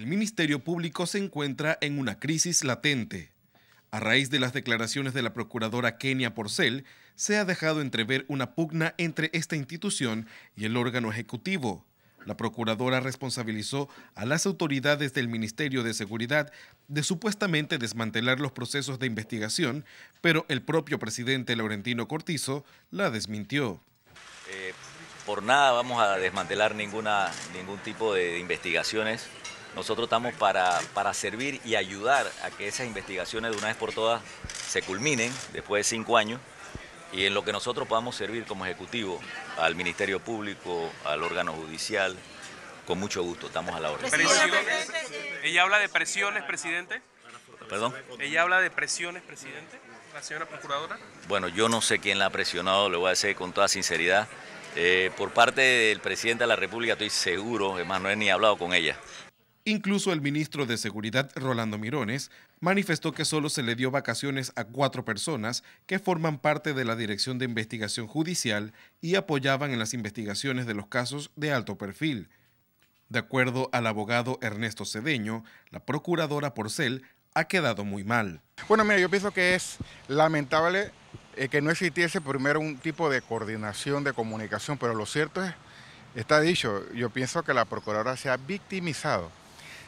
El Ministerio Público se encuentra en una crisis latente. A raíz de las declaraciones de la procuradora Kenia Porcel, se ha dejado entrever una pugna entre esta institución y el órgano ejecutivo. La procuradora responsabilizó a las autoridades del Ministerio de Seguridad de supuestamente desmantelar los procesos de investigación, pero el propio presidente Laurentino Cortizo la desmintió. Eh, por nada vamos a desmantelar ninguna, ningún tipo de investigaciones nosotros estamos para, para, servir y ayudar a que esas investigaciones de una vez por todas se culminen después de cinco años y en lo que nosotros podamos servir como Ejecutivo al Ministerio Público, al órgano judicial, con mucho gusto, estamos a la orden. ¿Ella habla de presiones, presidente? ¿Perdón? ¿Ella habla de presiones, presidente? ¿La señora procuradora? Bueno, yo no sé quién la ha presionado, le voy a decir con toda sinceridad. Eh, por parte del presidente de la República estoy seguro, además no he ni hablado con ella. Incluso el ministro de Seguridad, Rolando Mirones, manifestó que solo se le dio vacaciones a cuatro personas que forman parte de la Dirección de Investigación Judicial y apoyaban en las investigaciones de los casos de alto perfil. De acuerdo al abogado Ernesto Cedeño, la procuradora Porcel ha quedado muy mal. Bueno, mira, yo pienso que es lamentable eh, que no existiese primero un tipo de coordinación, de comunicación, pero lo cierto es, está dicho, yo pienso que la procuradora se ha victimizado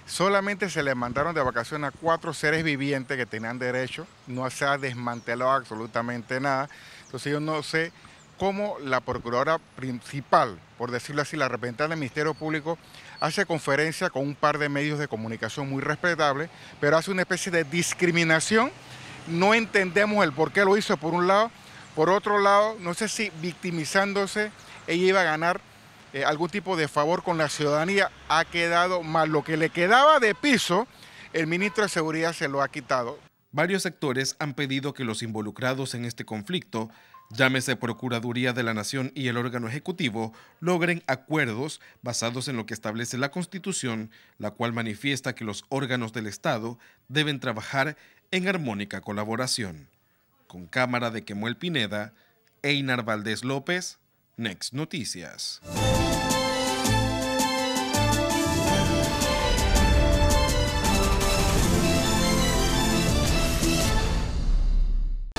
Solamente se le mandaron de vacaciones a cuatro seres vivientes que tenían derecho, no se ha desmantelado absolutamente nada. Entonces yo no sé cómo la procuradora principal, por decirlo así, la representante del Ministerio Público, hace conferencia con un par de medios de comunicación muy respetables, pero hace una especie de discriminación. No entendemos el por qué lo hizo por un lado, por otro lado, no sé si victimizándose ella iba a ganar eh, algún tipo de favor con la ciudadanía, ha quedado mal. Lo que le quedaba de piso, el ministro de Seguridad se lo ha quitado. Varios sectores han pedido que los involucrados en este conflicto, llámese Procuraduría de la Nación y el órgano ejecutivo, logren acuerdos basados en lo que establece la Constitución, la cual manifiesta que los órganos del Estado deben trabajar en armónica colaboración. Con cámara de Quemuel Pineda, Einar Valdés López, Next Noticias.